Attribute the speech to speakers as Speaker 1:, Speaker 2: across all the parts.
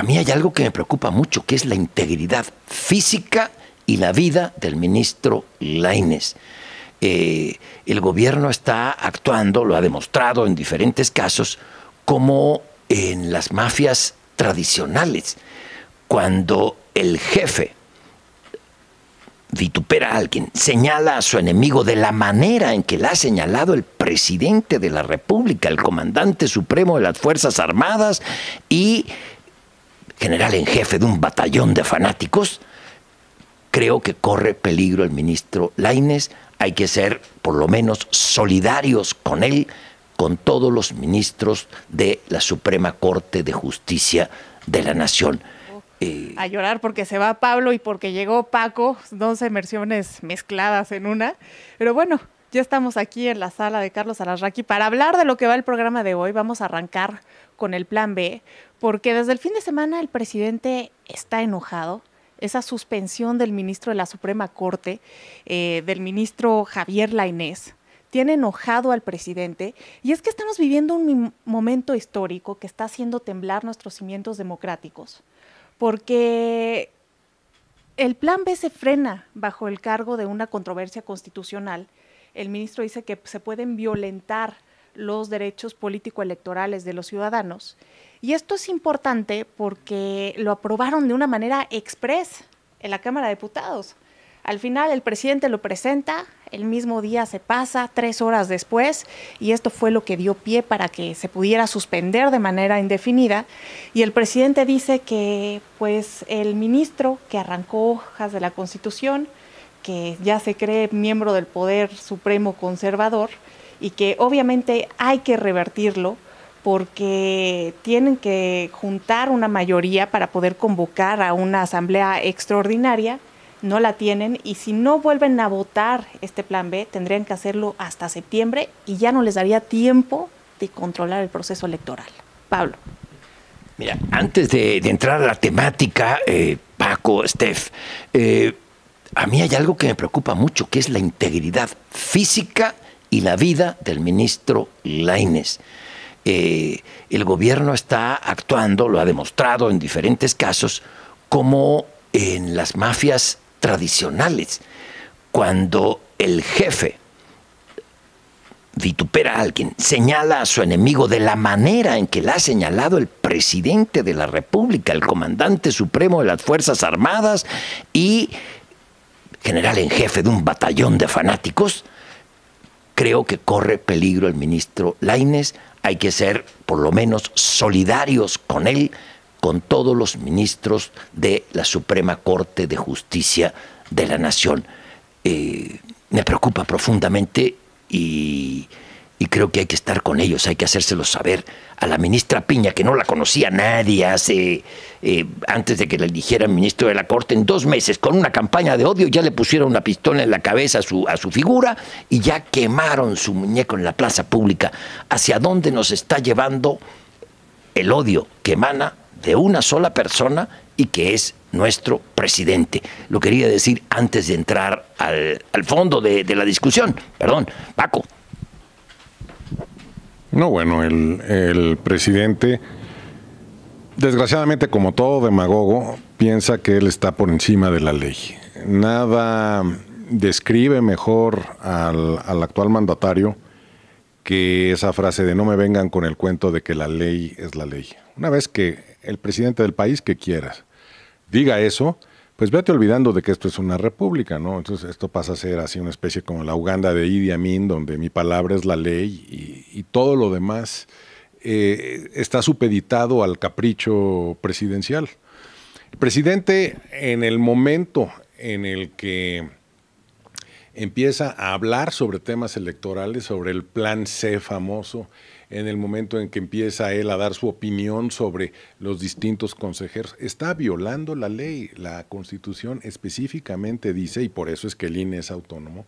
Speaker 1: a mí hay algo que me preocupa mucho, que es la integridad física y la vida del ministro Laines. Eh, el gobierno está actuando, lo ha demostrado en diferentes casos, como en las mafias tradicionales, cuando el jefe vitupera a alguien, señala a su enemigo de la manera en que la ha señalado el presidente de la República, el comandante supremo de las Fuerzas Armadas y general en jefe de un batallón de fanáticos, creo que corre peligro el ministro Laines. Hay que ser, por lo menos, solidarios con él, con todos los ministros de la Suprema Corte de Justicia de la Nación. a
Speaker 2: eh, llorar porque se va Pablo y porque llegó Paco, dos emersiones mezcladas en una. Pero bueno, ya estamos aquí en la sala de Carlos Alarraqui para hablar de lo que va el programa de hoy. Vamos a arrancar con el plan B, porque desde el fin de semana el presidente está enojado. Esa suspensión del ministro de la Suprema Corte, eh, del ministro Javier Lainés, tiene enojado al presidente. Y es que estamos viviendo un momento histórico que está haciendo temblar nuestros cimientos democráticos, porque el plan B se frena bajo el cargo de una controversia constitucional el ministro dice que se pueden violentar los derechos político-electorales de los ciudadanos. Y esto es importante porque lo aprobaron de una manera express en la Cámara de Diputados. Al final el presidente lo presenta, el mismo día se pasa, tres horas después, y esto fue lo que dio pie para que se pudiera suspender de manera indefinida. Y el presidente dice que pues el ministro que arrancó hojas de la Constitución, que ya se cree miembro del Poder Supremo Conservador y que obviamente hay que revertirlo porque tienen que juntar una mayoría para poder convocar a una asamblea extraordinaria, no la tienen y si no vuelven a votar este plan B tendrían que hacerlo hasta septiembre y ya no les daría tiempo de controlar el proceso electoral. Pablo.
Speaker 1: Mira, antes de, entrar a la temática, eh, Paco, Steph, eh, a mí hay algo que me preocupa mucho, que es la integridad física y la vida del ministro Laines. Eh, el gobierno está actuando, lo ha demostrado en diferentes casos, como en las mafias tradicionales, cuando el jefe vitupera a alguien, señala a su enemigo de la manera en que la ha señalado el presidente de la República, el comandante supremo de las Fuerzas Armadas y general en jefe de un batallón de fanáticos, creo que corre peligro el ministro Laines. Hay que ser, por lo menos, solidarios con él, con todos los ministros de la Suprema Corte de Justicia de la Nación. Eh, me preocupa profundamente y creo que hay que estar con ellos, hay que hacérselo saber a la ministra Piña, que no la conocía nadie hace, eh, antes de que la eligieran ministro de la Corte, en dos meses, con una campaña de odio, ya le pusieron una pistola en la cabeza a su, a su figura y ya quemaron su muñeco en la plaza pública. ¿Hacia dónde nos está llevando el odio que emana de una sola persona y que es nuestro presidente. Lo quería decir antes de entrar al, fondo de la discusión. Perdón, Paco.
Speaker 3: No, bueno, el, presidente, desgraciadamente como todo demagogo, piensa que él está por encima de la ley. Nada describe mejor al, al, actual mandatario que esa frase de no me vengan con el cuento de que la ley es la ley. Una vez que el presidente del país que quieras diga eso, pues vete olvidando de que esto es una república, ¿no? Entonces esto pasa a ser así una especie como la Uganda de Idi Amin, donde mi palabra es la ley y, todo lo demás eh, está supeditado al capricho presidencial. El presidente en el momento en el que empieza a hablar sobre temas electorales, sobre el plan C famoso, en el momento en que empieza él a dar su opinión sobre los distintos consejeros. Está violando la ley, la constitución específicamente dice, y por eso es que el INE es autónomo,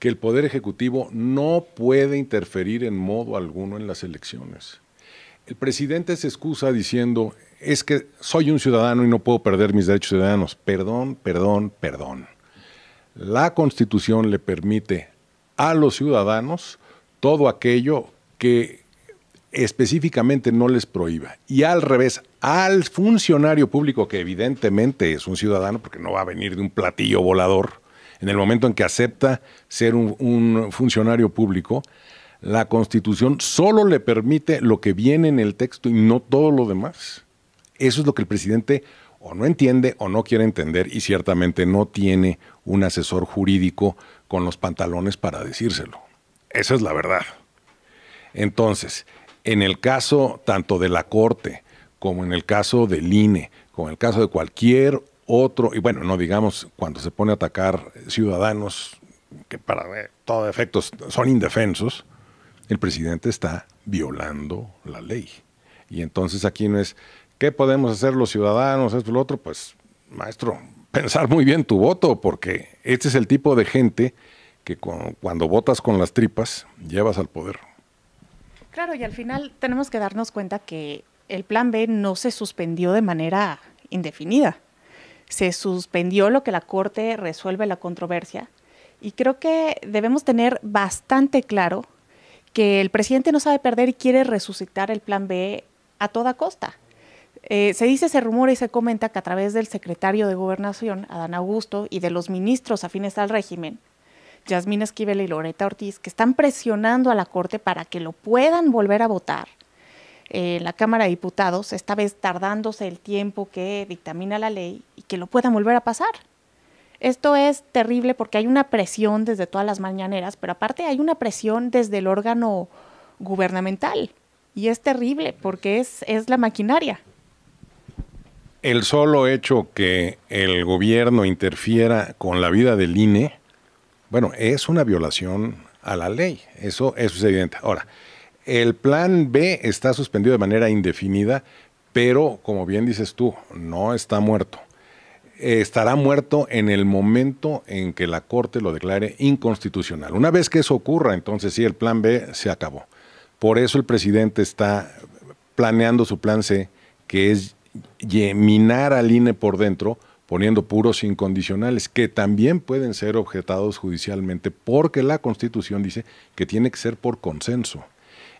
Speaker 3: que el Poder Ejecutivo no puede interferir en modo alguno en las elecciones. El presidente se excusa diciendo, es que soy un ciudadano y no puedo perder mis derechos ciudadanos. Perdón, perdón, perdón la Constitución le permite a los ciudadanos todo aquello que específicamente no les prohíba. Y al revés, al funcionario público, que evidentemente es un ciudadano, porque no va a venir de un platillo volador, en el momento en que acepta ser un, funcionario público, la Constitución solo le permite lo que viene en el texto y no todo lo demás. Eso es lo que el presidente o no entiende o no quiere entender y ciertamente no tiene un asesor jurídico con los pantalones para decírselo. Esa es la verdad. Entonces, en el caso tanto de la Corte como en el caso del INE, como en el caso de cualquier otro, y bueno, no digamos cuando se pone a atacar ciudadanos que para todo efecto son indefensos, el presidente está violando la ley. Y entonces aquí no es, ¿qué podemos hacer los ciudadanos? Esto, lo otro, pues, maestro, pensar muy bien tu voto, porque este es el tipo de gente que cuando, votas con las tripas, llevas al poder.
Speaker 2: Claro, y al final tenemos que darnos cuenta que el plan B no se suspendió de manera indefinida. Se suspendió lo que la Corte resuelve la controversia. Y creo que debemos tener bastante claro que el presidente no sabe perder y quiere resucitar el plan B a toda costa. Eh, se dice, se rumora y se comenta que a través del secretario de Gobernación, Adán Augusto, y de los ministros afines al régimen, Yasmín Esquivel y Loreta Ortiz, que están presionando a la Corte para que lo puedan volver a votar en la Cámara de Diputados, esta vez tardándose el tiempo que dictamina la ley y que lo puedan volver a pasar. Esto es terrible porque hay una presión desde todas las mañaneras, pero aparte hay una presión desde el órgano gubernamental. Y es terrible porque es la maquinaria
Speaker 3: el solo hecho que el gobierno interfiera con la vida del INE, bueno, es una violación a la ley. Eso, es evidente. Ahora, el plan B está suspendido de manera indefinida, pero como bien dices tú, no está muerto. Estará muerto en el momento en que la Corte lo declare inconstitucional. Una vez que eso ocurra, entonces sí, el plan B se acabó. Por eso el presidente está planeando su plan C, que es minar al INE por dentro poniendo puros incondicionales que también pueden ser objetados judicialmente porque la Constitución dice que tiene que ser por consenso.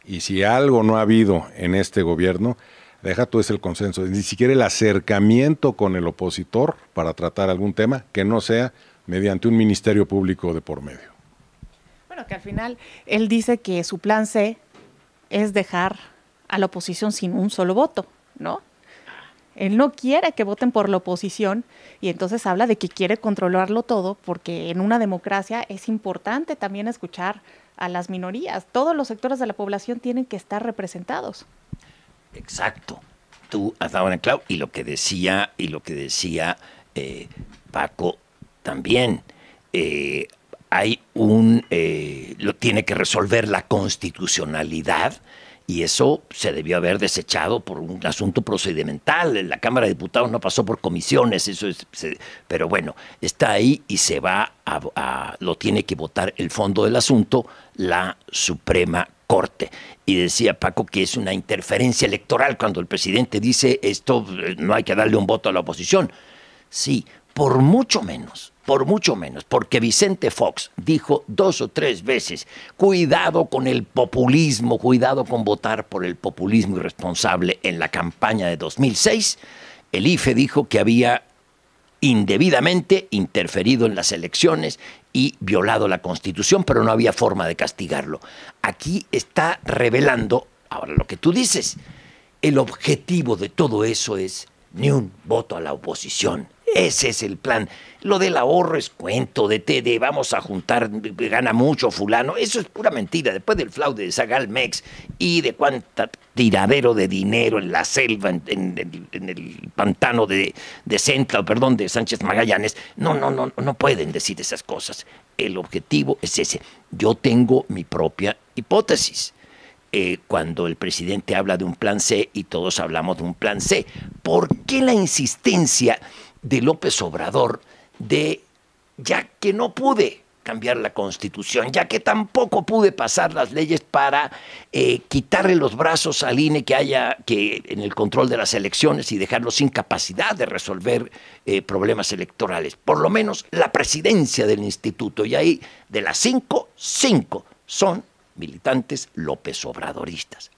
Speaker 3: Y si algo no ha habido en este gobierno, deja todo ese el consenso, ni siquiera el acercamiento con el opositor para tratar algún tema que no sea mediante un ministerio público de por medio.
Speaker 2: Bueno, que al final él dice que su plan C es dejar a la oposición sin un solo voto, ¿no? Él no quiere que voten por la oposición y entonces habla de que quiere controlarlo todo porque en una democracia es importante también escuchar a las minorías. Todos los sectores de la población tienen que estar representados.
Speaker 1: Exacto. Tú has dado en el y lo que decía y lo que decía eh, Paco también. Eh, hay un eh, lo tiene que resolver la constitucionalidad y eso se debió haber desechado por un asunto procedimental. La Cámara de Diputados no pasó por comisiones, eso pero bueno, está ahí y se va a, lo tiene que votar el fondo del asunto, la Suprema Corte. Y decía Paco que es una interferencia electoral cuando el presidente dice esto eh, no hay que darle un voto a la oposición. Sí, por mucho menos por mucho menos, porque Vicente Fox dijo dos o tres veces, cuidado con el populismo, cuidado con votar por el populismo irresponsable en la campaña de 2006, el IFE dijo que había indebidamente interferido en las elecciones y violado la Constitución, pero no había forma de castigarlo. Aquí está revelando, ahora lo que tú dices, el objetivo de todo eso es ni un voto a la oposición ese es el plan. Lo del ahorro es cuento de té, vamos a juntar, gana mucho fulano. Eso es pura mentira. Después del flaude de Mex y de cuánta tiradero de dinero en la selva, en, el pantano de, de Central, perdón, de Sánchez Magallanes. No, no, no, no pueden decir esas cosas. El objetivo es ese. Yo tengo mi propia hipótesis. Eh, cuando el presidente habla de un plan C y todos hablamos de un plan C. ¿Por qué la insistencia? de López Obrador de ya que no pude cambiar la constitución, ya que tampoco pude pasar las leyes para eh, quitarle los brazos al INE que haya que en el control de las elecciones y dejarlo sin capacidad de resolver eh, problemas electorales. Por lo menos la presidencia del instituto, y ahí de las cinco, cinco son militantes López Obradoristas.